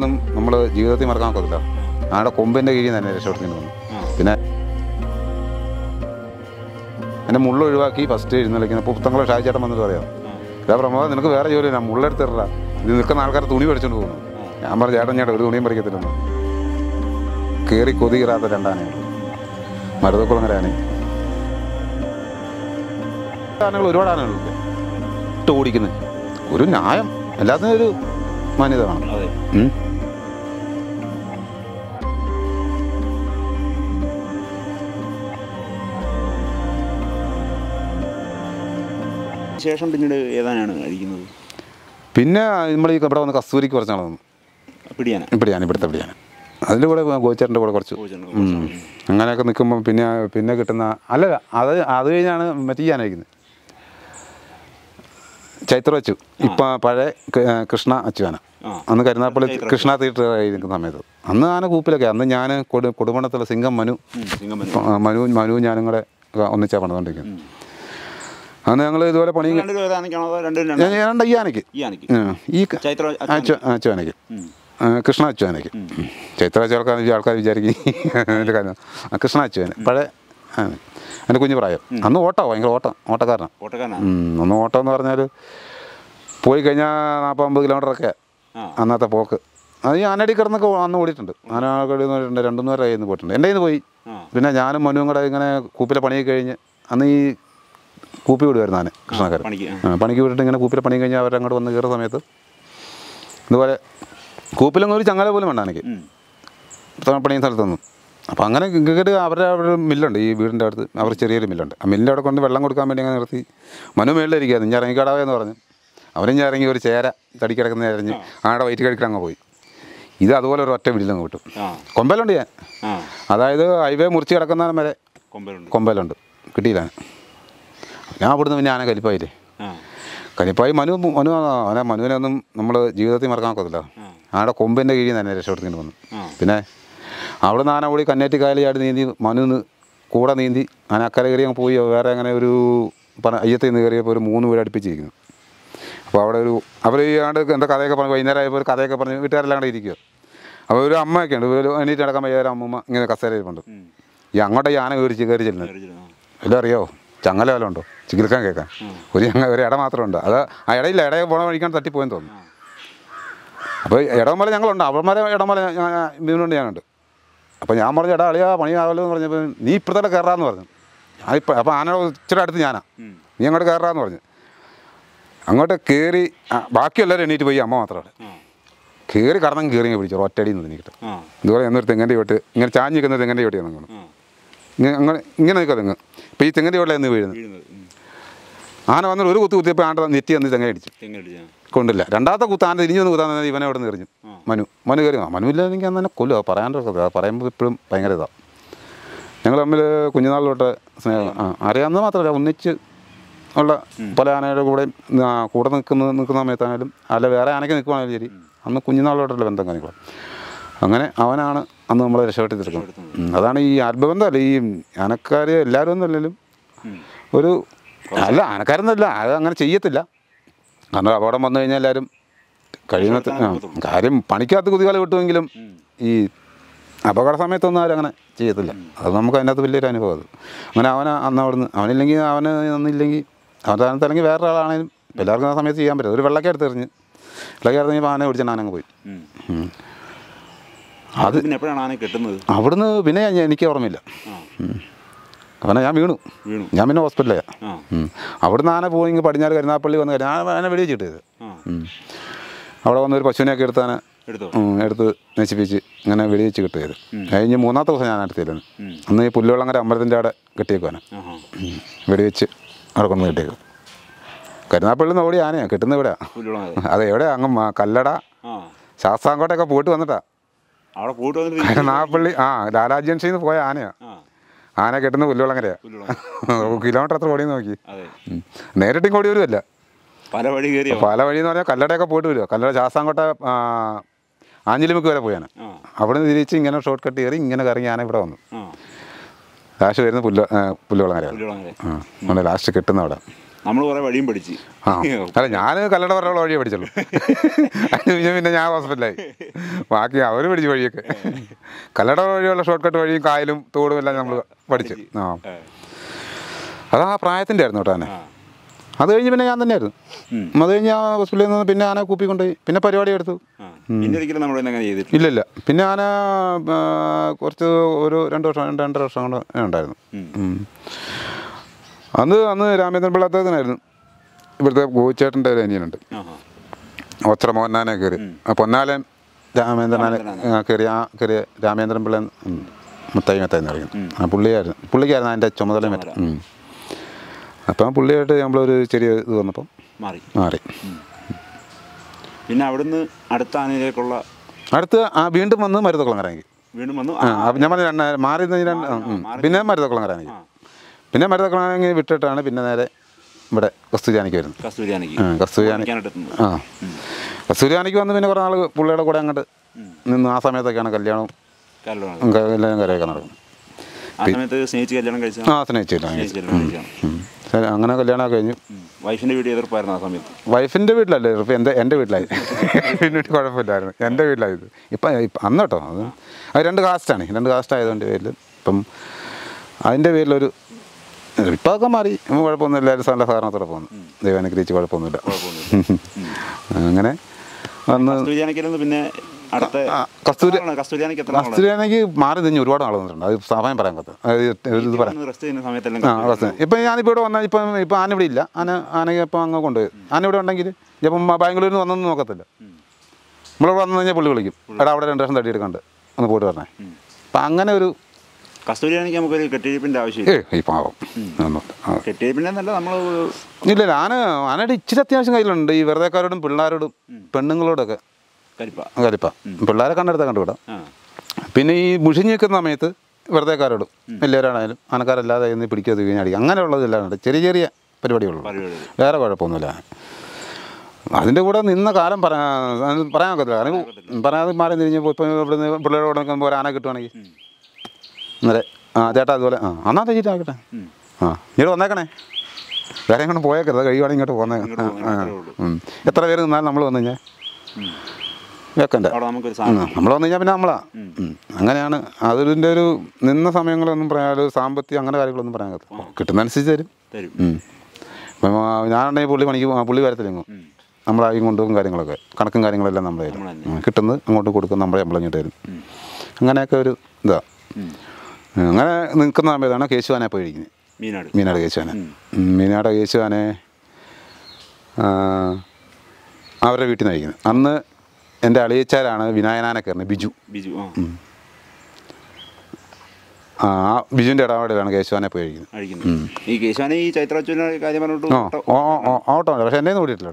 ഒന്നും നമ്മൾ ജീവിതത്തിൽ മറക്കാൻ ഒക്കത്തില്ല ആടെ കൊമ്പിൻ്റെ കീഴിൽ തന്നെ രക്ഷപ്പെടുത്തി വന്നു പിന്നെ എൻ്റെ മുള്ള ഒഴിവാക്കി ഫസ്റ്റ് എഴുന്നള്ളിക്കുന്ന ഇപ്പോൾ പുത്തങ്ങളെ ഷായിച്ചേട്ടൻ വന്നിട്ട് പറയാം ഇതാ പ്രമോദം നിനക്ക് വേറെ ജോലി ജോലിയില്ല മുള്ളെടുത്തിട്ടില്ല ഇത് നിൽക്കുന്ന ആൾക്കാർ തുണി പഠിച്ചുകൊണ്ട് പോകുന്നു ഞാൻ പറഞ്ഞു ചേട്ടൻ ചേട്ടൻ ഒരു തുണിയും പഠിക്കത്തില്ല കയറി കൊതി രണ്ടാനേ രണ്ടാനയുണ്ട് ആനകൾ ഒരുപാട് ആനകളുണ്ട് ഇട്ട് ഓടിക്കുന്നത് ഒരു ന്യായം എല്ലാത്തിനും ഒരു മാന്യത വേണം ശേഷം പിന്നീട് ഏതാനാണ് കഴിക്കുന്നത് പിന്നെ നമ്മൾ ഈ ഇവിടെ വന്ന് കസ്തൂരിക്ക് കുറച്ചാണ് വന്നു പിടിയാണ് പിടിയാണ് ഇവിടുത്തെ പിടിയാണ് അതിൻ്റെ കൂടെ ഗോചറിൻ്റെ കൂടെ കുറച്ച് അങ്ങനെയൊക്കെ നിൽക്കുമ്പോൾ പിന്നെ പിന്നെ കിട്ടുന്ന അല്ല അത് അത് കഴിഞ്ഞാണ് മറ്റേ ഞാനായിരിക്കുന്നത് ചൈത്ര അച്ചു ഇപ്പം പഴയ കൃഷ്ണ അച്ചുവാന അന്ന് കരുനാപ്പള്ളി കൃഷ്ണ തിയേറ്റർ ആയിരിക്കുന്ന സമയത്ത് അന്ന് ആന കൂപ്പിലൊക്കെ അന്ന് ഞാൻ കൊടു കൊടുമണത്തുള്ള സിംഗം മനു മനു മനു ഞാനും കൂടെ ഒന്നിച്ചാണ് പണിതുകൊണ്ടിരിക്കുന്നത് അന്ന് ഞങ്ങൾ ഇതുപോലെ പണി രണ്ട് ഈ ആനയ്ക്ക് ഈ അച്ചു ആനയ്ക്ക് കൃഷ്ണ അച്ചു ആനയ്ക്ക് ചൈത്ര ആൾക്കാർ ആൾക്കാർ വിചാരിക്കും കൃഷ്ണ അച്ചു പഴയ എൻ്റെ കുഞ്ഞു പ്രായം അന്ന് ഓട്ടോ ഭയങ്കര ഓട്ടം ഓട്ടക്കാരനാണ് അന്ന് ഓട്ടം എന്ന് പറഞ്ഞാൽ പോയി കഴിഞ്ഞാൽ നാൽപ്പമ്പത് കിലോമീറ്ററൊക്കെ അന്നത്തെ പോക്ക് അത് ഈ ആനടി കിടന്നൊക്കെ അന്ന് ഓടിയിട്ടുണ്ട് ആന ഓടിയിട്ടുണ്ട് രണ്ടുമൂന്നര കയ്യിൽ നിന്ന് പോയിട്ടുണ്ട് എൻ്റെ കയ്യിൽ നിന്ന് പോയി പിന്നെ ഞാനും മനുവും കൂടെ ഇങ്ങനെ കൂപ്പിലെ പണിയൊക്കെ കഴിഞ്ഞ് അന്ന് ഈ കൂപ്പി വിടുമായിരുന്നു ഞാൻ കൃഷ്ണക്കാർ പണിക്ക് വിട്ടിട്ട് ഇങ്ങനെ കൂപ്പിലെ പണി കഴിഞ്ഞാൽ അവരങ്ങോട്ട് അങ്ങോട്ട് വന്ന് കയറുന്ന സമയത്ത് ഇതുപോലെ കൂപ്പിലൊന്നും ഒരു ചങ്ങല പോലും വേണ്ട എനിക്ക് പണിയും സ്ഥലത്തൊന്നും അപ്പോൾ അങ്ങനെ കേട്ട് അവരുടെ അവിടെ മില്ലുണ്ട് ഈ വീടിൻ്റെ അടുത്ത് അവർ ചെറിയൊരു മില്ലുണ്ട് ആ മില്ലിൻ്റെ അവിടെ കൊണ്ട് വെള്ളം കൊടുക്കാൻ വേണ്ടി അങ്ങനെ നിർത്തി മനു മേളിലിരിക്കുകയാണ് ഞാൻ ഇറങ്ങിക്കടാവേ എന്ന് പറഞ്ഞു അവരും ഞാൻ ഇറങ്ങി ഒരു ചേര തടി കിടക്കുന്ന ഇറങ്ങി ആടെ വയറ്റ് കഴിക്കാൻ അങ്ങ് പോയി ഇത് അതുപോലെ ഒരു ഒറ്റ വില്ലിൽ അങ്ങ് കിട്ടും കൊമ്പലുണ്ട് ഞാൻ അതായത് ഹൈവേ മുറിച്ച് കിടക്കുന്ന വരെ കൊമ്പലുണ്ട് കൊമ്പലുണ്ട് കിട്ടിയില്ല ഞാൻ അവിടുന്ന് പിന്നെ ആന കലിപ്പായില്ലേ കലിപ്പായി മനു മനു ആന മനുവിനൊന്നും നമ്മൾ ജീവിതത്തിൽ മറക്കാൻ ഒക്കത്തില്ല ആനയുടെ കൊമ്പിൻ്റെ കീഴിൽ തന്നെ രക്ഷപ്പെടുത്തി വന്നു പിന്നെ അവിടുന്ന് ആന ഓടി കന്നേറ്റിക്കായൽ ചാടി നീന്തി മനുന്ന് കൂടെ നീന്തി ആന അക്കരെ കയറി അങ്ങ് പോയി വേറെ അങ്ങനെ ഒരു പറഞ്ഞ അയ്യത്തിൽ നിന്ന് കയറിയപ്പോൾ ഒരു മൂന്ന് വീട് അടുപ്പിച്ചിരിക്കുന്നു അപ്പോൾ അവിടെ ഒരു അവർ ഈ ആണ്ട് എന്താ കഥയൊക്കെ പറഞ്ഞു വൈകുന്നേരം ആയപ്പോൾ ഒരു കഥയൊക്കെ പറഞ്ഞു വീട്ടുകാരെല്ലാം കൂടെ ഇരിക്കുക അപ്പോൾ ഒരു അമ്മയൊക്കെ ഉണ്ട് ഒരു എണീറ്റ് നടക്കാൻ വയ്യാതെ അമ്മൂമ്മ ഇങ്ങനെ പോകുന്നുണ്ട് ഈ അങ്ങോട്ടേ ആന കയറി കയറി ചെല്ലുന്നത് എല്ലാം അറിയാമോ ചങ്ങല വല്ലതും ഉണ്ടോ ചികിത്സക്കാൻ കേൾക്കാൻ ഒരു ഞങ്ങൾ ഒരു ഇട മാത്രമുണ്ട് അത് ആ ഇടയില്ല ഇട പോണ വഴിക്കാണ് തട്ടിപ്പോയെന്ന് തോന്നുന്നു അപ്പോൾ ഇടമല ഞങ്ങളുണ്ട് അവന്മാരെ ഇടമല ഇതിനുണ്ട് ഞാനുണ്ട് അപ്പോൾ ഞാൻ പറഞ്ഞു ഇട അളിയാ പണിയാവല്ലോ എന്ന് പറഞ്ഞപ്പോൾ നീ ഇപ്പോഴത്തെ കയറാന്ന് പറഞ്ഞു ഞാൻ ഇപ്പം അപ്പോൾ ആന ഇച്ചിരി അടുത്ത് ഞാനാ നീ അങ്ങോട്ട് കയറാന്ന് പറഞ്ഞു അങ്ങോട്ട് കയറി ബാക്കിയെല്ലാവരും എണ്ണീറ്റ് പോയി അമ്മ മാത്രമാണ് കയറി കടന്നും കയറി പിടിച്ചു ഒറ്റടി നിന്ന് നീക്കിട്ട് ഇതുപോലെ എന്നൊരു തെങ്ങൻ്റെ വീട്ട് ഇങ്ങനെ ചാഞ്ഞിരിക്കുന്ന നിൽക്കുന്ന തെങ്ങൻ്റെ ചോട്ടിയാണ് നിങ്ങൾ ഇങ്ങനെ ഇങ്ങനെ നിൽക്കാം തെങ്ങ് ഇപ്പം ഈ തെങ്ങിൻ്റെ വെള്ളം എന്ന് വീഴുന്നത് ആന വന്നിട്ട് ഒരു കുത്ത് കുത്തിയപ്പോൾ ആണ്ട നെറ്റി വന്ന് തെങ്ങ അടിച്ചു കൊണ്ടില്ല രണ്ടാമത്തെ കുത്ത് ആന തിരിഞ്ഞു വന്ന് കുത്താൻ തന്നെ ഇവനെ അവിടെ നിന്ന് എറിഞ്ഞു മനു മനു കയറി ആ മനു ഇല്ലാതെങ്കിൽ അന്ന് തന്നെ കൊല്ലുക പറയാനുള്ള പറയുമ്പോൾ ഇപ്പോഴും ഭയങ്കര ഇതാണ് ഞങ്ങൾ തമ്മിൽ കുഞ്ഞുനാളിലോട്ട് സ്നേഹം ആ അറിയാവുന്നത് മാത്രമല്ല ഒന്നിച്ച് ഉള്ള പല ആനയുടെ കൂടെ കൂടെ നിൽക്കുന്ന നിൽക്കുന്ന സമയത്താണെങ്കിലും അല്ല വേറെ ആനയ്ക്ക് നിൽക്കുവാണെങ്കിലും ശരി അന്ന് കുഞ്ഞുനാളിലോട്ടുള്ള ബന്ധം കാര്യങ്ങളും അങ്ങനെ അവനാണ് അന്ന് നമ്മളെ രക്ഷപ്പെടുത്തിയെടുക്കും അതാണ് ഈ ആത്മബന്ധമല്ല ഈ ആനക്കാർ എല്ലാവരും ഒന്നുമല്ലെങ്കിലും ഒരു അല്ല ആനക്കാരൊന്നുമല്ല അത് അങ്ങനെ ചെയ്യത്തില്ല കാരണം അപകടം വന്നു കഴിഞ്ഞാൽ എല്ലാവരും കഴിയുന്ന കാര്യം പണിക്കകത്ത് കുതികാലം കിട്ടുമെങ്കിലും ഈ അപകട സമയത്തൊന്നും ആരും അങ്ങനെ ചെയ്യത്തില്ല അത് നമുക്ക് അതിനകത്ത് വലിയൊരു അനുഭവം അത് അങ്ങനെ അവന അന്ന് അവിടുന്ന് അവനില്ലെങ്കിൽ അവന് ഒന്നില്ലെങ്കിൽ അവൻ്റെ അല്ലെങ്കിൽ വേറെ ഒരാളാണെങ്കിലും എല്ലാവർക്കും ആ സമയത്ത് ചെയ്യാൻ പറ്റും ഒരു വെള്ളക്കെ എടുത്തെറിഞ്ഞ് വെള്ളക്കെ എടുത്ത് ആന ആനങ്ങ് പോയി അത് പിന്നെ എപ്പോഴാണ് കിട്ടുന്നത് അവിടുന്ന് പിന്നെ എനിക്ക് ഓർമ്മയില്ല അവനെ ഞാൻ വീണു വീണു ഞാൻ പിന്നെ ഹോസ്പിറ്റലായി അവിടുന്ന് ആന പോയി പടിഞ്ഞാറ് കരുനാപ്പള്ളി വന്ന് ഞാൻ ആന വെടി വെച്ചിട്ടത് അവിടെ വന്നൊരു പശുവിനെയൊക്കെ എടുത്താന എടുത്ത് നശിപ്പിച്ച് ഇങ്ങനെ വെടിവെച്ച് കിട്ടിയത് കഴിഞ്ഞ് മൂന്നാമത്തെ ദിവസം ഞാൻ എടുത്തിരുന്നു അന്ന് ഈ പുല്ലുവള്ളങ്ങര അമ്പലത്തിൻ്റെ അവിടെ കെട്ടിയേക്കുവാന വെടിവെച്ച് അവിടെ കൊന്ന് കിട്ടിയേക്കും കരുനാപ്പള്ളിന്ന് ഓടി ആനയാണ് കിട്ടുന്ന ഇവിടെ അതെ എവിടെ അങ്ങ് കല്ലട ശാസ്താംകോട്ടയൊക്കെ പോയിട്ട് വന്നിട്ടാ അവിടെ പോയിട്ട് വന്നിട്ട് നാഗപ്പള്ളി ആ ലാലാജൻസിൽ നിന്ന് പോയ ആനയാ ആന കെട്ടുന്ന പുല്ലുവിളങ്ങരയാ കിലോമീറ്റർ അത്ര ഓടിയെന്ന് നോക്കി നേരിട്ടും കോടി വരുമല്ല പല വഴി പല വഴി എന്ന് പറഞ്ഞാൽ കല്ലടയൊക്കെ പോയിട്ട് വരുമോ കല്ലട ശാസ്താംകോട്ട ആഞ്ചലിമുക്ക് വരെ പോയാണ് അവിടെ നിന്ന് തിരിച്ച് ഇങ്ങനെ ഷോർട്ട് കട്ട് കയറി ഇങ്ങനെ കറങ്ങി ആന ഇവിടെ വന്നു ലാസ്റ്റ് വരുന്ന പുല്ല് പുല്ലുവിളങ്ങര ലാസ്റ്റ് കിട്ടുന്ന അവിടെ നമ്മൾ കുറെ വഴിയും പഠിച്ച് അല്ല ഞാൻ കല്ലട പറഞ്ഞ വഴിയെ പഠിച്ചുള്ളൂ അതിന് പിന്നെ ഞാൻ ഹോസ്പിറ്റലായി ബാക്കി അവർ പഠിച്ചു വഴിയൊക്കെ കല്ലട വഴിയുള്ള ഷോർട്ട് കട്ട് വഴിയും കായലും തോടും എല്ലാം നമ്മൾ പഠിച്ചു ആ അത് ആ പ്രായത്തിൻ്റെ ആയിരുന്നു കേട്ടോ തന്നെ അത് കഴിഞ്ഞ് പിന്നെ ഞാൻ തന്നെയായിരുന്നു അത് കഴിഞ്ഞ് ആ ഹോസ്പിറ്റലിൽ നിന്ന് പിന്നെ ആന കൂപ്പിക്കൊണ്ടുപോയി പിന്നെ പരിപാടി എടുത്തു ഇല്ല ഇല്ല പിന്നെ ആന കുറച്ച് ഒരു രണ്ട് വർഷം രണ്ടര വർഷം കൊണ്ട് ഉണ്ടായിരുന്നു അന്ന് അന്ന് രാമേന്ദ്രൻ പിള്ളാത്തതിനായിരുന്നു ഇവിടുത്തെ ഗോവിച്ചേട്ടൻ്റെ ഒരു അനിയനുണ്ട് ഒച്ചറ മോഹനാനെ കയറി പൊന്നാലൻ രാമേന്ദ്രനെ കയറി ആ കയറിയ രാമേന്ദ്രൻ പിള്ള മുത്തായി മെത്തായി എന്നറിയും ആ പുള്ളിയായിരുന്നു പുള്ളിക്കായിരുന്നു അതിൻ്റെ ചുമതല മെറ്റ അപ്പം പുള്ളിയായിട്ട് നമ്മളൊരു ചെറിയ ഇത് വന്നപ്പം മാറി മാറി പിന്നെ അവിടുന്ന് അടുത്ത ആനയിലേക്കുള്ള അടുത്ത് ആ വീണ്ടും വന്ന് മരുതക്കുളം കറങ്ങി വീണ്ടും വന്നു ഞാൻ പറഞ്ഞു മാറി പിന്നെ മരുതക്കുളം കറങ്ങി പിന്നെ മരുതക്കുളാണെങ്കിൽ വിട്ടിട്ടാണ് പിന്നെ നേരെ ഇവിടെ കസ്തൂരിയാനിക്ക് വരുന്നത് കസ്തൂരിയാനിക്ക് ആ കസ്തൂരിയാനിക്ക് വന്ന് പിന്നെ കുറേ നാൾ പുള്ളിയുടെ കൂടെ അങ്ങോട്ട് നിന്ന് ആ സമയത്തൊക്കെയാണ് കല്യാണം കല്യാണം കാര്യമൊക്കെ നടക്കുന്നത് ആ സ്നേഹിച്ച് കല്യാണം ആ കല്യാണം അങ്ങനെ കല്യാണം കഴിഞ്ഞു വൈഫിന്റെ വീട്ടിൽ എതിർപ്പായിരുന്നു ആ സമയത്ത് വൈഫിന്റെ വീട്ടിലല്ലേ എതിർപ്പ് എൻ്റെ എൻ്റെ വീട്ടിലായി വീട്ടിൽ കുഴപ്പമില്ലായിരുന്നു എൻ്റെ വീട്ടിലായത് ഇപ്പം അന്ന് കേട്ടോ അത് രണ്ട് കാസ്റ്റാണ് രണ്ട് കാസ്റ്റ് ആയതുകൊണ്ട് പേരിൽ ഇപ്പം അതിൻ്റെ പേരിലൊരു ഇപ്പം അതൊക്കെ മാറി കുഴപ്പമൊന്നും എല്ലാവരും നല്ല സാധാരണത്തോടെ പോകുന്നു ദൈവം അനുഗ്രഹിച്ച് കുഴപ്പമൊന്നുമില്ല അങ്ങനെ വന്ന് പിന്നെ കസ്തൂരി കസ്തൂരിയാനയ്ക്ക് മാറി തിരിഞ്ഞ് ഒരുപാട് ആൾ വന്നിട്ടുണ്ട് അത് സമയം പറയാൻ പറ്റും ഇത് പറയാം ഇപ്പം ഞാനിപ്പോൾ ഇവിടെ വന്നാൽ ഇപ്പം ഇപ്പം ആന ഇവിടെ ഇല്ല ആന ആനയ്ക്ക് ഇപ്പം അങ്ങ് കൊണ്ടുപോയി ആന ഇവിടെ ഉണ്ടെങ്കിൽ ഇപ്പം ബാംഗ്ലൂരിൽ വന്നൊന്നും നോക്കത്തില്ല നമ്മളിവിടെ വന്നു കഴിഞ്ഞാൽ പുള്ളി വിളിക്കും എടാ അവിടെ രണ്ട് ലക്ഷം തടിയെടുക്കാണ്ട് ഒന്ന് പോയിട്ട് പറഞ്ഞേ അപ്പം അങ്ങനെ ഒരു കസ്തൂരിയാണെങ്കിൽ നമുക്കൊരു കെട്ടിരിപ്പിൻ്റെ ആവശ്യമില്ല ഏ ഈ നമ്മൾ ഇല്ല ആന ആനയുടെ ഇച്ചിരി അത്യാവശ്യം കയ്യിലുണ്ട് ഈ വെറുതെക്കാരോടും പിള്ളേരോടും പെണ്ണുങ്ങളോടൊക്കെ കരിപ്പ കരിപ്പ പിള്ളേരെ കണ്ടെടുത്താൽ കണ്ടുവിടാം പിന്നെ ഈ മുഷിഞ്ഞ് നിൽക്കുന്ന സമയത്ത് വെറുതെക്കാരോടും വലിയവരാണെങ്കിലും ആനക്കാരല്ലാതെ ഇന്ന് പിടിക്കാതെ കഴിഞ്ഞാൽ അടിക്കുക അങ്ങനെയുള്ളതില്ലാണ്ട് ചെറിയ ചെറിയ പരിപാടിയുള്ളൂ വേറെ കുഴപ്പമൊന്നുമില്ല അതിൻ്റെ കൂടെ നിന്ന കാലം പറയാൻ പറയാൻ ഒക്കത്തില്ല കാരണം പറയാതെ മാറി തിരിഞ്ഞ് ഇപ്പം ഇവിടെ നിന്ന് പിള്ളേരോടൊക്കെ ആന കിട്ടുവാണെങ്കിൽ അതെ ആ ചേട്ടാ അതുപോലെ ആ അന്നാ ചേച്ചി ആ ഇങ്ങോട്ട് വന്നേക്കണേ വേറെ ഇങ്ങോട്ട് പോയേക്കരുത് കഴിയുവാണെങ്കിൽ ഇങ്ങോട്ട് പോന്നേക്കണം എത്ര പേര് നിന്നാലും നമ്മൾ വന്നു കഴിഞ്ഞാൽ വെക്കണ്ട നമ്മൾ വന്നു കഴിഞ്ഞാൽ പിന്നെ നമ്മളാ അങ്ങനെയാണ് അതിൻ്റെ ഒരു നിന്ന സമയങ്ങളൊന്നും പറയാൻ സാമ്പത്തികം അങ്ങനെ കാര്യങ്ങളൊന്നും പറയാൻ കിട്ടുന്നതനുസരിച്ച് തരും ഞാനുണ്ടെങ്കിൽ പുള്ളി പണിക്ക് പുള്ളി വരത്തില്ലെങ്ങും നമ്മളായി കൊണ്ടും കാര്യങ്ങളൊക്കെ കണക്കും കാര്യങ്ങളെല്ലാം നമ്മളായിരുന്നു കിട്ടുന്നത് അങ്ങോട്ട് കൊടുക്കും നമ്മളെ നമ്മളെ ഇങ്ങോട്ട് തരും അങ്ങനെയൊക്കെ ഒരു ഇതാ അങ്ങനെ നിൽക്കുന്ന സമയത്താണ് കേശുവാനെ പോയി ഇരിക്കുന്നത് മീനാട് മീനാട് കേശുവാനെ മീനാട് കേശുവാനെ അവരുടെ വീട്ടിൽ നിന്ന് കഴിക്കുന്നത് അന്ന് എൻ്റെ അളിയച്ചാരാണ് വിനായനാനെ കയറുന്നത് ബിജു ബിജു ആ ബിജുവിൻ്റെ ഇടപാടിലാണ് കേശവാനെ പോയി കഴിക്കുന്നത് ഈ ഈ ഓട്ടോ പക്ഷെ എന്നെ ഓടിയിട്ടില്ല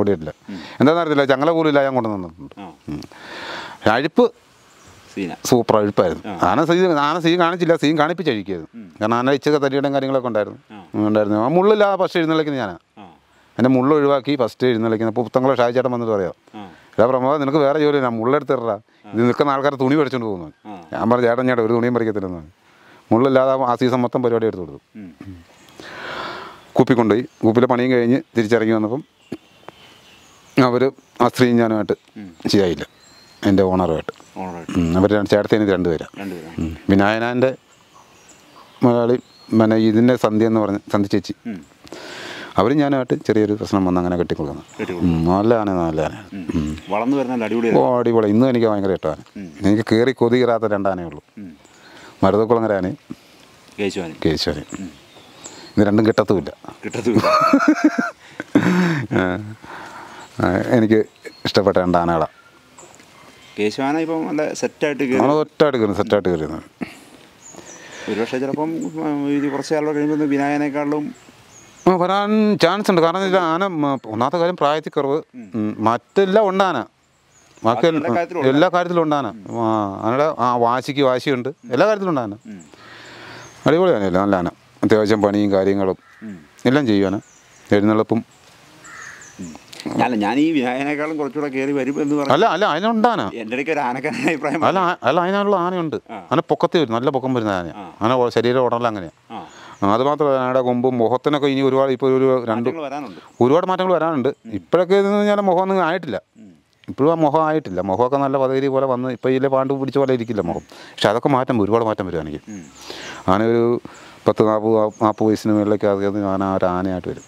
ഓടിയിട്ടില്ല എന്താണെന്ന് അറിയത്തില്ല ചങ്ങല പോലും ഞാൻ കൊണ്ടുവന്നിട്ടുണ്ട് അഴിപ്പ് സൂപ്പർ അഴുപ്പായിരുന്നു ആന സീ ആന സീൻ കാണിച്ചില്ല സീൻ കാണിപ്പിച്ചഴിക്കായിരുന്നു കാരണം ആന ഇച്ചക്ക തടിയുടെയും കാര്യങ്ങളൊക്കെ ഉണ്ടായിരുന്നു ഉണ്ടായിരുന്നു ആ മുള്ളില്ലാതെ ഫസ്റ്റ് എഴുന്നള്ളിക്കുന്ന ഞാനാണ് എൻ്റെ മുള്ള ഒഴിവാക്കി ഫസ്റ്റ് എഴുന്നള്ളിക്കുന്നത് അപ്പോൾ പുത്തങ്ങളെ ഷായിച്ചേട്ടൻ വന്നിട്ട് പറയാം എടാ പ്രമോ നിനക്ക് വേറെ ജോലി ഞാൻ മുള്ളെടുത്തിടാ ഇത് നിൽക്കുന്ന ആൾക്കാർ തുണി മേടിച്ചോണ്ട് പോകുന്നു ഞാൻ പറഞ്ഞു ചേട്ടൻ ചേട്ടൻ ഒരു തുണിയും പറിക്കത്തില്ലെന്ന് മുള്ളില്ലാതെ ആ സീസൺ മൊത്തം പരിപാടി എടുത്തു കൊടുത്തു കുപ്പിക്കൊണ്ടുപോയി കുപ്പിലെ പണിയും കഴിഞ്ഞ് തിരിച്ചിറങ്ങി വന്നപ്പം അവർ ആ സ്ത്രീയും ഞാനുമായിട്ട് ചെയ്യായില്ല എൻ്റെ ഓണറുമായിട്ട് അവർ ചേട്ടത്തി എനിക്ക് രണ്ടുപേരാണ് വിനായനാൻ്റെ മലയാളി പിന്നെ ഇതിൻ്റെ സന്ധ്യ എന്ന് പറഞ്ഞ സന്ധി ചേച്ചി അവരും ഞാനായിട്ട് ചെറിയൊരു പ്രശ്നം വന്ന് അങ്ങനെ കെട്ടിക്കൊള്ളുന്നു നല്ല ആന നല്ല ആന വളർന്നു വരുന്ന ഓ അടിപൊളി ഇന്നും എനിക്ക് ഭയങ്കര ഇഷ്ടമാണ് എനിക്ക് കയറി കൊതി കയറാത്ത രണ്ടാനേ ഉള്ളൂ മരുതക്കുളങ്ങര ആനയും കേശുവാനി ഇത് രണ്ടും കിട്ടത്തുമില്ല കിട്ടത്തുമില്ല എനിക്ക് ഇഷ്ടപ്പെട്ട രണ്ടാനകളാണ് കേശവാന ഇപ്പം നല്ല സെറ്റായിട്ട് സെറ്റായിട്ട് കയറിയത് ഒരുപക്ഷെ ചിലപ്പം കുറച്ച് ആളുകൾ കഴിയുമ്പോൾ വിനായകനേക്കാളും വരാൻ ചാൻസ് ഉണ്ട് കാരണം ആന ഒന്നാമത്തെ കാര്യം പ്രായത്തിൽ കുറവ് മറ്റെല്ലാം ഉണ്ട് ബാക്കി എല്ലാ കാര്യത്തിലും ഉണ്ട് ആനയുടെ ആ വാശിക്ക് വാശിയുണ്ട് എല്ലാ കാര്യത്തിലും ഉണ്ട് ആന അടിപൊളിയാണ് നല്ല ആന അത്യാവശ്യം പണിയും കാര്യങ്ങളും എല്ലാം ചെയ്യുവാണ് എഴുന്നള്ളപ്പും അല്ല ഞാൻ ഈ വിനായനേക്കാളും കുറച്ചുകൂടെ കയറി വരും എന്ന് പറഞ്ഞു അല്ല അല്ല അതിനുണ്ടാന എന്റെ ഇടയ്ക്ക് ഒരു ആനക്കാരൻ അഭിപ്രായം അല്ല അല്ല അതിനുള്ള ആനയുണ്ട് അങ്ങനെ പൊക്കത്തി വരും നല്ല പൊക്കം വരുന്ന ആന അങ്ങനെ ശരീരം ഉടനെ അങ്ങനെയാണ് അത് മാത്രമല്ല ആനയുടെ കൊമ്പും മുഖത്തിനൊക്കെ ഇനി ഒരുപാട് ഇപ്പോൾ ഒരു രണ്ട് ഒരുപാട് മാറ്റങ്ങൾ വരാനുണ്ട് ഇപ്പോഴൊക്കെ എന്ന് പറഞ്ഞാൽ മുഖമൊന്നും ആയിട്ടില്ല ഇപ്പോഴും ആ മുഖം ആയിട്ടില്ല മുഖമൊക്കെ നല്ല പതകരി പോലെ വന്ന് ഇപ്പോൾ ഇതിലെ പാണ്ട് പിടിച്ച പോലെ ഇരിക്കില്ല മുഖം പക്ഷെ അതൊക്കെ മാറ്റം ഒരുപാട് മാറ്റം വരുവാണെങ്കിൽ അങ്ങനെ ഒരു പത്ത് നാൽപ്പത് നാൽപ്പത് വയസ്സിന് മേളിലേക്ക് അറിയാതെ ആന ഒരു ആനയായിട്ട് വരും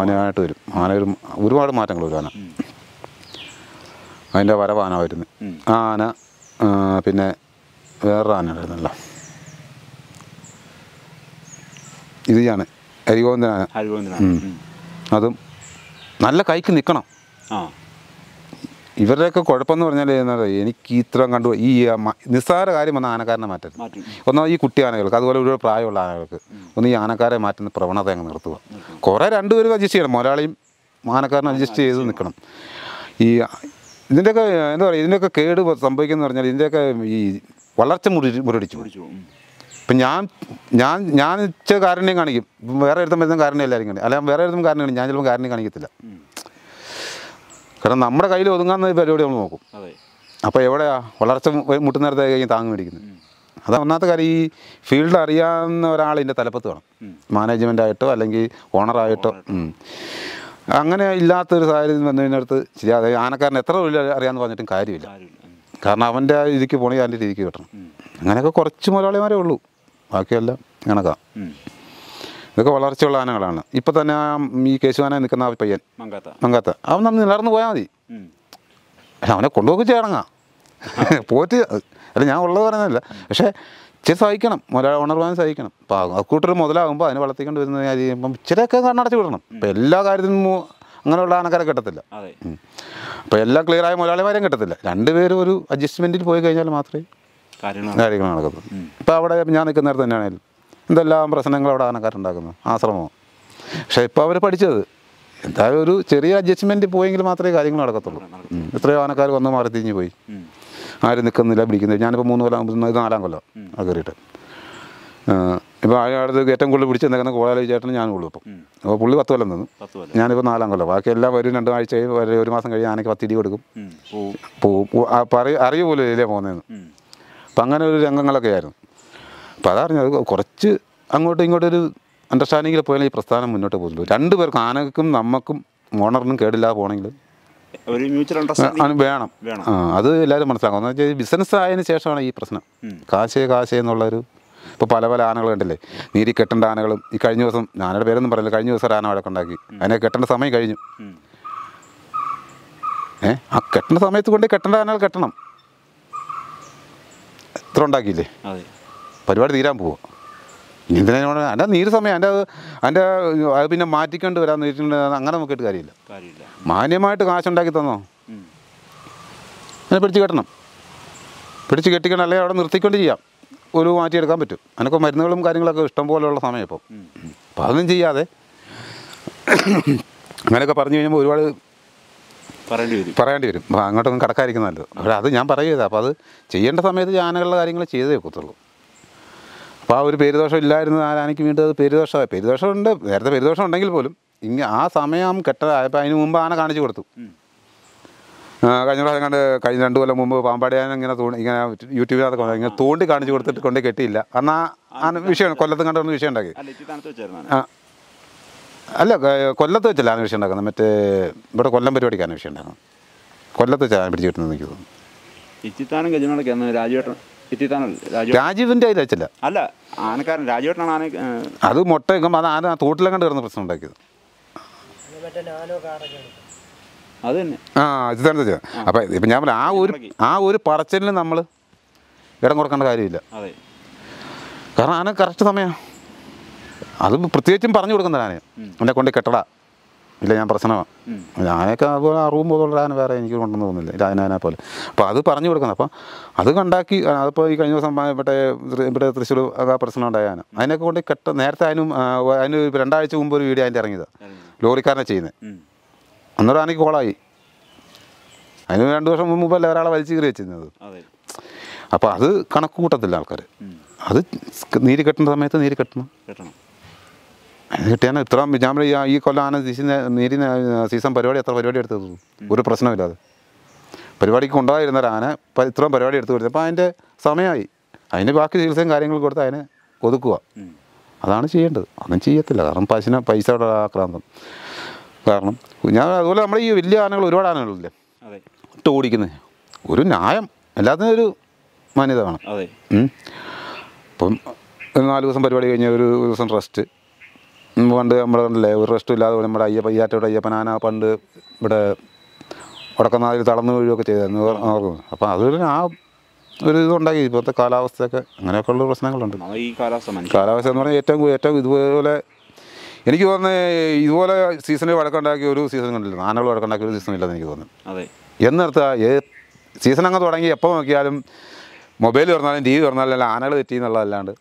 ആനയായിട്ട് വരും ആന ഒരു ഒരുപാട് മാറ്റങ്ങൾ വരും ആന അതിൻ്റെ വരവാന വരുന്നത് ആ ആന പിന്നെ വേറൊരു ആന ഉണ്ടായിരുന്നല്ല ഇത് ഞാൻ ഹരിഗോവിന്ദനാണ് അതും നല്ല കൈക്ക് നിൽക്കണം ഇവരുടെയൊക്കെ കുഴപ്പമെന്ന് പറഞ്ഞാൽ എനിക്ക് ഇത്രയും കണ്ടു ഈ നിസ്സാര കാര്യം വന്ന ആനക്കാരനെ മാറ്റരുത് ഒന്നാമത് ഈ കുട്ടി ആനകൾക്ക് അതുപോലെ ഒരു പ്രായമുള്ള ആനകൾക്ക് ഒന്ന് ഈ ആനക്കാരെ മാറ്റുന്ന പ്രവണത അങ്ങ് നിർത്തുക കുറേ രണ്ടുപേരും അഡ്ജസ്റ്റ് ചെയ്യണം മുതലാളിയും ആനക്കാരനും അഡ്ജസ്റ്റ് ചെയ്ത് നിൽക്കണം ഈ ഇതിൻ്റെയൊക്കെ എന്താ പറയുക ഇതിൻ്റെയൊക്കെ കേട് സംഭവിക്കുന്നത് പറഞ്ഞാൽ ഇതിൻ്റെയൊക്കെ ഈ വളർച്ച മുറി മുരടിച്ചു ഇപ്പം ഞാൻ ഞാൻ ഞാൻ വെച്ച കാരണം കാണിക്കും വേറെ എടുത്തും വരുന്ന കാരുണ്യം എല്ലാവരും കാണിക്കും അല്ല വേറെ എടുത്തും കാരണം കാണിക്കും ഞാൻ ചിലപ്പോൾ കാരണം കാണിക്കത്തില്ല കാരണം നമ്മുടെ കയ്യിൽ ഒതുങ്ങാൻ പരിപാടി നമ്മൾ നോക്കും അപ്പോൾ എവിടെയാ വളർച്ച മുട്ടുന്നേരത്തെ കഴിഞ്ഞ് താങ്ങി മേടിക്കുന്നത് അതാ ഒന്നാമത്തെ കാര്യം ഈ ഫീൽഡ് അറിയാവുന്ന ഒരാൾ ഇതിൻ്റെ തലപ്പത്ത് വേണം മാനേജ്മെൻ്റ് ആയിട്ടോ അല്ലെങ്കിൽ ഓണറായിട്ടോ അങ്ങനെ ഇല്ലാത്തൊരു സാഹചര്യം വന്നു കഴിഞ്ഞിടത്ത് ശരി അതെ ആനക്കാരൻ എത്ര തൊഴിൽ അറിയാമെന്ന് പറഞ്ഞിട്ടും കാര്യമില്ല കാരണം അവൻ്റെ ഇതിക്ക് പോണി അതിൻ്റെ രീതിക്ക് കിട്ടണം അങ്ങനെയൊക്കെ കുറച്ച് മുതലാളിമാരേ ഉള്ളൂ ബാക്കിയെല്ലാം കണക്കാം ഇതൊക്കെ വളർച്ചയുള്ള ആനകളാണ് ഇപ്പൊ തന്നെ ഈ കേശുവാന നിൽക്കുന്ന ആ പയ്യൻ മങ്കാത്ത അവൻ നമ്മൾ നിലർന്നു പോയാൽ മതി അവനെ കൊണ്ടുപോക്കി ചേടങ്ങാം പോറ്റ് അല്ല ഞാൻ ഉള്ളത് പറയുന്നില്ല പക്ഷേ ഇച്ചിരി സഹിക്കണം മുതലാളി ഉണർവാൻ സഹിക്കണം അപ്പം അക്കൂട്ടർ മുതലാകുമ്പോൾ അതിനെ വളർത്തിക്കൊണ്ട് വരുന്ന കാര്യം ഇച്ചിരിയൊക്കെ കണ്ണടച്ച് വിടണം അപ്പൊ എല്ലാ കാര്യത്തിനും അങ്ങനെയുള്ള ആനക്കാരെ കിട്ടത്തില്ല അപ്പോൾ ക്ലിയർ ആയ മലയാളിമാരെയും കിട്ടത്തില്ല രണ്ടുപേരും ഒരു അഡ്ജസ്റ്റ്മെന്റിൽ പോയി കഴിഞ്ഞാൽ മാത്രമേ കാര്യങ്ങൾ നടക്കത്തുള്ളൂ ഇപ്പൊ അവിടെ ഞാൻ നിൽക്കുന്നിടത്ത് തന്നെയാണെങ്കിലും ഇതെല്ലാം പ്രശ്നങ്ങൾ അവിടെ ആനക്കാരുണ്ടാക്കുന്നത് ആശ്രമം പക്ഷെ ഇപ്പോൾ അവർ പഠിച്ചത് എന്തായാലും ഒരു ചെറിയ അഡ്ജസ്റ്റ്മെൻറ്റ് പോയെങ്കിൽ മാത്രമേ കാര്യങ്ങൾ നടക്കത്തുള്ളൂ എത്രയോ ആനക്കാർ വന്ന് മാറി തിരിഞ്ഞ് പോയി ആരും നിൽക്കുന്നില്ല പിടിക്കുന്നില്ല ഞാനിപ്പോൾ മൂന്ന് കൊല്ലം നാലാം കൊല്ലം അത് കയറിയിട്ട് ഇപ്പോൾ അടുത്ത് ഏറ്റവും കൂടുതൽ പിടിച്ച് നിൽക്കുന്ന കോളേജ് ചേട്ടനും ഞാനും ഉള്ളൂ ഇപ്പം അപ്പോൾ പുള്ളി പത്ത് കൊല്ലം നിന്നു ഞാനിപ്പോൾ നാലാം കൊല്ലം ബാക്കി എല്ലാം വരും രണ്ട് ആഴ്ച വരെ ഒരു മാസം കഴിഞ്ഞ് ആനയ്ക്ക് പത്തിരി കൊടുക്കും പോവും അറിയ പോലും ഇല്ലേ പോകുന്നതെന്ന് അപ്പം അങ്ങനെ ഒരു രംഗങ്ങളൊക്കെ ആയിരുന്നു അപ്പോൾ അതറിഞ്ഞത് കുറച്ച് അങ്ങോട്ടും ഇങ്ങോട്ടൊരു അണ്ടർസ്റ്റാൻഡിങ്ങിൽ പോയാലും ഈ പ്രസ്ഥാനം മുന്നോട്ട് പോകുന്നു രണ്ടു പേർക്ക് ആനക്കും നമുക്കും ഓണറിനും കേടില്ലാതെ പോകണമെങ്കിൽ ഒരു മ്യൂച്വൽ അണ്ടർസ്റ്റാൻഡിങ് വേണം അത് എല്ലാവരും മനസ്സിലാക്കാം എന്ന് വെച്ചാൽ ബിസിനസ് ആയതിനു ശേഷമാണ് ഈ പ്രശ്നം കാശേ കാശേ എന്നുള്ളൊരു ഇപ്പോൾ പല പല ആനകൾ ഉണ്ടല്ലേ നീരി കെട്ടേണ്ട ആനകളും ഈ കഴിഞ്ഞ ദിവസം ഞാനുടെ പേരൊന്നും പറയില്ല കഴിഞ്ഞ ദിവസം ഒരു ആന വഴക്കുണ്ടാക്കി അതിനെ കെട്ടേണ്ട സമയം കഴിഞ്ഞു ഏ ആ കെട്ടേണ്ട സമയത്ത് കൊണ്ട് കെട്ടേണ്ട ആനകൾ കെട്ടണം ഇത്ര ഉണ്ടാക്കിയില്ലേ പരിപാടി തീരാൻ പോവുക എന്തിനാണ് എൻ്റെ നീര് സമയം എൻ്റെ എൻ്റെ അത് പിന്നെ മാറ്റിക്കൊണ്ട് വരാമെന്ന് വെച്ചിട്ടുണ്ടെങ്കിൽ അങ്ങനെ നോക്കിയിട്ട് കാര്യമില്ല മാന്യമായിട്ട് കാശുണ്ടാക്കി തന്നോ അതിനെ പിടിച്ച് കെട്ടണം പിടിച്ച് കെട്ടിക്കണം അല്ലെങ്കിൽ അവിടെ നിർത്തിക്കൊണ്ട് ചെയ്യാം ഒരു മാറ്റിയെടുക്കാൻ പറ്റും അതിനൊക്കെ മരുന്നുകളും കാര്യങ്ങളൊക്കെ ഇഷ്ടം പോലെയുള്ള സമയം ഇപ്പം അപ്പം അതൊന്നും ചെയ്യാതെ അങ്ങനെയൊക്കെ പറഞ്ഞു കഴിയുമ്പോൾ ഒരുപാട് പറയേണ്ടി വരും പറയേണ്ടി വരും അപ്പോൾ അങ്ങോട്ടൊന്നും കിടക്കാതിരിക്കുന്നതല്ലോ പക്ഷേ അത് ഞാൻ പറയുക അപ്പോൾ അത് ചെയ്യേണ്ട സമയത്ത് ഞാനുള്ള കാര്യങ്ങൾ ചെയ്തേ ഒക്കത്തുള്ളൂ അപ്പോൾ ആ ഒരു പേരുദോഷം ഇല്ലായിരുന്ന ആരാനയ്ക്ക് വീണ്ടും അത് പേരുദോഷമായി പേരുദോഷമുണ്ട് നേരത്തെ പേരുദോഷം ഉണ്ടെങ്കിൽ പോലും ഇനി ആ സമയം കെട്ടതായപ്പോൾ അതിന് മുമ്പ് ആന കാണിച്ചു കൊടുത്തു കഴിഞ്ഞ പ്രാവശ്യം കണ്ട് കഴിഞ്ഞ രണ്ട് കൊല്ലം മുമ്പ് ആന ഇങ്ങനെ തോണ്ടി ഇങ്ങനെ യൂട്യൂബിനകത്ത് ഇങ്ങനെ തോണ്ടി കാണിച്ചു കൊടുത്തിട്ട് കൊണ്ട് കെട്ടിയില്ല അന്നാ ആ വിഷയം കൊല്ലത്തും കണ്ടൊന്ന് വിഷയം ഉണ്ടാക്കി അല്ല കൊല്ലത്ത് വെച്ചല്ല ആ വിഷയം ഉണ്ടാക്കുന്നത് മറ്റേ ഇവിടെ കൊല്ലം പരിപാടിക്കാണ് വിഷയം ഉണ്ടാക്കുന്നത് കൊല്ലത്ത് വെച്ചാണ് പിടിച്ചു കിട്ടുന്നത് എനിക്ക് തോന്നുന്നു രാജ്യം രാജീവിന്റെ അതിൽ വെച്ചില്ല അല്ല ആനക്കാരൻ രാജീവേട്ടനാണ് ആന അത് മുട്ടയൊക്കെ അത് ആന തോട്ടിലെ കണ്ട് കിടന്ന് പ്രശ്നം ഉണ്ടാക്കിയത് അത് തന്നെ ആ അപ്പൊ ഇപ്പൊ ഇപ്പം ഞാൻ ആ ഒരു ആ ഒരു പറച്ചിലിന് നമ്മള് ഇടം കൊടുക്കേണ്ട കാര്യമില്ല കാരണം ആന കറക്റ്റ് സമയം അത് പ്രത്യേകിച്ചും പറഞ്ഞു കൊടുക്കുന്നതാണ് എന്നെ കൊണ്ട് കെട്ടടാ ഇല്ല ഞാൻ പ്രശ്നമാണ് ഞാനൊക്കെ അതുപോലെ ആ റൂം പോലുള്ള ആന വേറെ എനിക്ക് കൊണ്ടെന്ന് തോന്നില്ല രാജനാനെ പോലെ അപ്പോൾ അത് പറഞ്ഞു കൊടുക്കുന്നത് അപ്പം അത് കണ്ടാക്കി അതിപ്പോൾ ഈ കഴിഞ്ഞ ദിവസം മറ്റേ ഇവിടെ തൃശ്ശൂർ ആ പ്രശ്നം ഉണ്ടായാൽ അതിനൊക്കെ കൊണ്ട് കെട്ട നേരത്തെ അതിനും അതിന് രണ്ടാഴ്ച മുമ്പ് ഒരു വീഡിയോ അതിൻ്റെ ഇറങ്ങിയതാണ് ലോറിക്കാരനെ ചെയ്യുന്നത് അന്നേരം ആനയ്ക്ക് കോളായി അതിന് രണ്ടു വർഷം മുമ്പല്ലേ ഒരാളെ വലിച്ചു കയറി വെച്ചിരുന്നത് അപ്പോൾ അത് കണക്ക് കൂട്ടത്തില്ല ആൾക്കാർ അത് നീര് കെട്ടുന്ന സമയത്ത് നീര് കെട്ടണം കെട്ടണം കിട്ടിയാൽ ഇത്ര ഞാൻ ഈ കൊല്ലം ആന സീസൺ സീസൺ പരിപാടി എത്ര പരിപാടി എടുത്തു ഒരു പ്രശ്നമില്ലാതെ പരിപാടിക്ക് ഉണ്ടായിരുന്ന ആന ഇത്രയും പരിപാടി എടുത്തു കൊടുത്തു അപ്പോൾ അതിൻ്റെ സമയമായി അതിന് ബാക്കി ചികിത്സയും കാര്യങ്ങൾ കൊടുത്ത് അതിനെ ഒതുക്കുക അതാണ് ചെയ്യേണ്ടത് അതും ചെയ്യത്തില്ല കാരണം പശുവിനെ പൈസ ആക്രാന്തം കാരണം ഞാൻ അതുപോലെ നമ്മുടെ ഈ വലിയ ആനകൾ ഒരുപാട് ആനകളില്ലേ ഒട്ട് ഓടിക്കുന്നത് ഒരു ന്യായം എല്ലാത്തിനും ഒരു മാന്യത വേണം അപ്പം നാല് ദിവസം പരിപാടി കഴിഞ്ഞ ഒരു ദിവസം റെസ്റ്റ് മുമ്പ് പണ്ട് നമ്മുടെ കണ്ടില്ലേ ഒരു റെസ്റ്റും ഇല്ലാതെ നമ്മുടെ അയ്യപ്പ അയ്യാറ്റോട് അയ്യപ്പനാന പണ്ട് ഇവിടെ ഉടക്കനാലിൽ തളർന്നു വീഴുകയൊക്കെ ചെയ്തായിരുന്നു ഓർക്കുന്നു അപ്പം അതൊരു ആ ഒരു ഇതുണ്ടാക്കി ഇപ്പോഴത്തെ കാലാവസ്ഥയൊക്കെ അങ്ങനെയൊക്കെ ഉള്ള പ്രശ്നങ്ങളുണ്ട് ഈ കാലാവസ്ഥ കാലാവസ്ഥ എന്ന് പറഞ്ഞാൽ ഏറ്റവും ഏറ്റവും ഇതുപോലെ എനിക്ക് തോന്നുന്നത് ഇതുപോലെ സീസണിൽ വഴക്കുണ്ടാക്കിയ ഒരു സീസൺ കണ്ടില്ല ആനകൾ വഴക്കുണ്ടാക്കിയ ഒരു സീസൺ ഇല്ലെന്ന് എനിക്ക് തോന്നുന്നു അതെ എന്നിടത്ത് ഏ സീസൺ അങ്ങ് തുടങ്ങി എപ്പോൾ നോക്കിയാലും മൊബൈൽ തുറന്നാലും ടി വി തുറന്നാലും ആനകൾ തെറ്റി എന്നുള്ളതല്ലാണ്ട്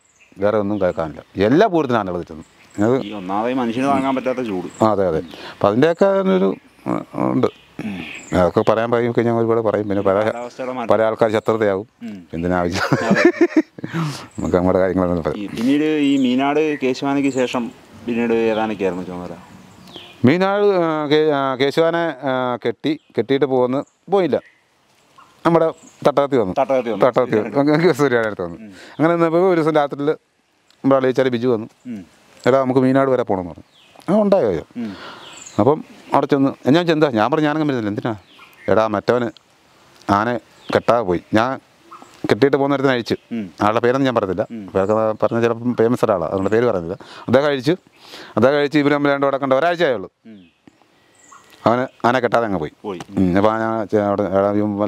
വേറെ ഒന്നും കേൾക്കാനില്ല എല്ലാ പൂരത്തിനും ആനകൾ തെറ്റുന്നു അത് മനുഷ്യന് താങ്ങാൻ പറ്റാത്ത ചൂട് അതെ അതെ അപ്പം അതിൻ്റെയൊക്കെ ഒരു ഉണ്ട് അതൊക്കെ പറയാൻ പറയും കഴിഞ്ഞാൽ ഒരുപാട് പറയും പിന്നെ പല പല ആൾക്കാർ ശത്രുതയാവും എന്തിനാവശ്യം നമുക്ക് നമ്മുടെ കാര്യങ്ങളൊന്നും പറയാം പിന്നീട് ഈ മീനാട് കേശവാനയ്ക്ക് ശേഷം പിന്നീട് ഏതാനൊക്കെയായിരുന്നു ചുമതല മീനാട് കേശവാനെ കെട്ടി കെട്ടിയിട്ട് പോകുന്നു പോയില്ല നമ്മുടെ തട്ടകത്തി വന്നു തട്ടകത്തി തട്ടകത്തി സൂര്യാടടുത്ത് വന്നു അങ്ങനെ ഒരു ദിവസം രാത്രിയിൽ നമ്മുടെ അളിയച്ചാൽ ബിജു വന്നു എടാ നമുക്ക് മീനാട് വരെ എന്ന് പറഞ്ഞു ആ ഉണ്ടായോ അപ്പം അവിടെ ചെന്ന് ഞാൻ ചെന്താ ഞാൻ പറഞ്ഞു ഞാനങ്ങ് വരുന്നില്ല എന്തിനാ എടാ മറ്റവന് ആനെ കെട്ടാതെ പോയി ഞാൻ കെട്ടിയിട്ട് പോകുന്നവരത്തിന് അഴിച്ചു ആളുടെ പേരൊന്നും ഞാൻ പറഞ്ഞില്ല പേരൊക്കെ പറഞ്ഞ ചിലപ്പം ഫേമസ് ഒരാളാണ് അതുകൊണ്ട് പേര് പറഞ്ഞില്ല അദ്ദേഹം കഴിച്ചു അദ്ദേഹം അഴിച്ച് ഇവരും തമ്മിൽ രണ്ടു കിടക്കേണ്ട ഒരാഴ്ച ആയുള്ളൂ അവന് ആനെ കെട്ടാതെ അങ്ങ് പോയി അപ്പോൾ ഞാൻ അവിടെ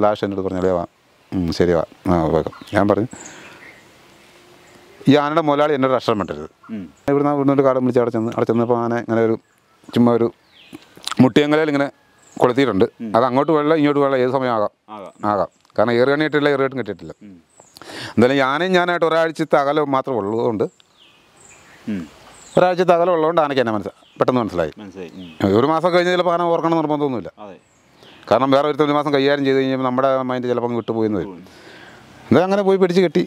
ലാസ്റ്റ് എന്നോട് പറഞ്ഞല്ലേ വാ ശരി വാ ആ ഞാൻ പറഞ്ഞു ഈ ആനയുടെ മുതലാളി എൻ്റെ ഒരു അക്ഷരം വിട്ടരുത് ഇവിടുന്ന് ഇവിടുന്ന് ഒരു കാടം വിളിച്ച് അവിടെ ചെന്ന് അവിടെ ചെന്നപ്പോൾ ആന ഇങ്ങനെ ഒരു ചുമ്മാ ഒരു മുട്ടിയങ്ങലയിൽ ഇങ്ങനെ കൊളുത്തിയിട്ടുണ്ട് അത് അങ്ങോട്ട് വെള്ളം ഇങ്ങോട്ട് വെള്ളം ഏത് സമയം ആകാം ആകാം കാരണം ഏറുകണി കണിയിട്ടില്ല ഏറുകെട്ടും കിട്ടിയിട്ടില്ല എന്തായാലും ഞാനും ഞാനായിട്ട് ഒരാഴ്ചത്തെ അകലം മാത്രമേ ഉള്ളതുകൊണ്ട് ഒരാഴ്ചത്തെ അകലം ഉള്ളതുകൊണ്ട് ആനയ്ക്ക് എന്നെ മനസ്സിലായി പെട്ടെന്ന് മനസ്സിലായി ഒരു മാസം കഴിഞ്ഞ് ചിലപ്പോൾ ആന ഓർക്കണം നിർബന്ധമൊന്നുമില്ല കാരണം വേറെ ഒരു മാസം കൈകാര്യം ചെയ്ത് കഴിഞ്ഞാൽ നമ്മുടെ മൈൻഡ് ചിലപ്പോൾ വിട്ടുപോയി എന്ന് വരും എന്തായാലും അങ്ങനെ പോയി പിടിച്ച് കെട്ടി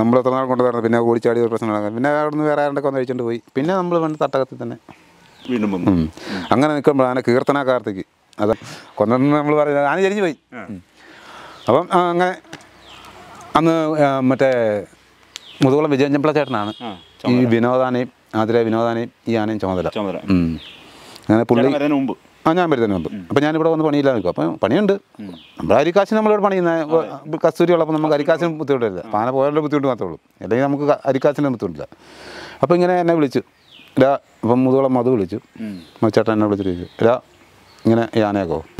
നമ്മൾ എത്ര നാൾ കൊണ്ടുവരുന്നത് പിന്നെ ഓടിച്ചാടി ഒരു പ്രശ്നം പിന്നെ അവിടെ നിന്ന് വേറെ ആരുടെയൊക്കെ വന്ന് പോയി പിന്നെ നമ്മൾ പണ്ട് തട്ടകത്തിൽ തന്നെ വീണ്ടും അങ്ങനെ നിൽക്കുമ്പോൾ ആന കീർത്തന കാർത്തിക്ക് അത് കൊന്നു നമ്മൾ പറയുന്നത് ആന ചരിഞ്ഞു പോയി അപ്പം അങ്ങനെ അന്ന് മറ്റേ മുതുകുളം വിജയഞ്ചമ്പിള ചേട്ടനാണ് ഈ വിനോദാനയും ആതിരെ വിനോദാനയും ഈ ആനയും ചുമതല അങ്ങനെ പുള്ളി ആ ഞാൻ വരുന്നതിന് മുമ്പ് അപ്പം ഞാനിവിടെ വന്ന് പണിയില്ല നിൽക്കും അപ്പം പണിയുണ്ട് നമ്മുടെ അരിക്കാശ് നമ്മളിവിടെ പണിയുന്ന കസ്തൂരി ഉള്ളപ്പോൾ നമുക്ക് അരിക്കാശിന് ബുദ്ധിമുട്ടില്ല പാന പോയാലുള്ള ബുദ്ധിമുട്ട് മാത്രമേ ഉള്ളൂ അല്ലെങ്കിൽ നമുക്ക് അരിക്കാശിന് ബുദ്ധിമുട്ടില്ല അപ്പോൾ ഇങ്ങനെ എന്നെ വിളിച്ചു ഇല്ല അപ്പം മുതുകുളം മധു വിളിച്ചു മച്ചേട്ടൻ എന്നെ വിളിച്ചിട്ട് ചോദിച്ചു ഇല്ല ഇങ്ങനെ യാനയൊക്കെ